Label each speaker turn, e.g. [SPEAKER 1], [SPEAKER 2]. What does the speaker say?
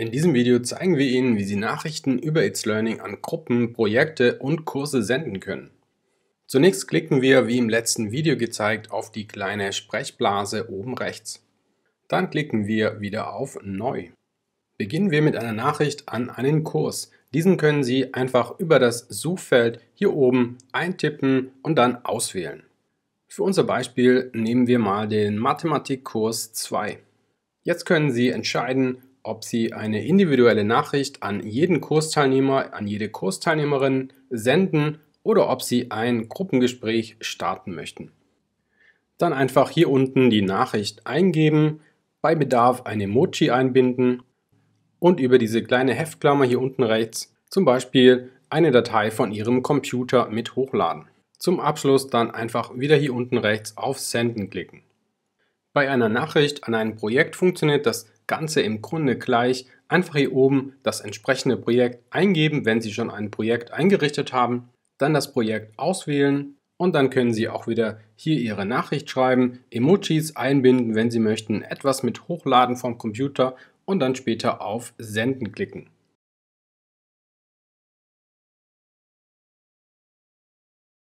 [SPEAKER 1] In diesem Video zeigen wir Ihnen, wie Sie Nachrichten über It's Learning an Gruppen, Projekte und Kurse senden können. Zunächst klicken wir, wie im letzten Video gezeigt, auf die kleine Sprechblase oben rechts. Dann klicken wir wieder auf Neu. Beginnen wir mit einer Nachricht an einen Kurs. Diesen können Sie einfach über das Suchfeld hier oben eintippen und dann auswählen. Für unser Beispiel nehmen wir mal den Mathematikkurs 2. Jetzt können Sie entscheiden, ob Sie eine individuelle Nachricht an jeden Kursteilnehmer, an jede Kursteilnehmerin senden oder ob Sie ein Gruppengespräch starten möchten. Dann einfach hier unten die Nachricht eingeben, bei Bedarf ein Emoji einbinden und über diese kleine Heftklammer hier unten rechts zum Beispiel eine Datei von Ihrem Computer mit hochladen. Zum Abschluss dann einfach wieder hier unten rechts auf Senden klicken. Bei einer Nachricht an ein Projekt funktioniert das Ganze im Grunde gleich. Einfach hier oben das entsprechende Projekt eingeben, wenn Sie schon ein Projekt eingerichtet haben. Dann das Projekt auswählen und dann können Sie auch wieder hier Ihre Nachricht schreiben, Emojis einbinden, wenn Sie möchten, etwas mit hochladen vom Computer und dann später auf Senden klicken.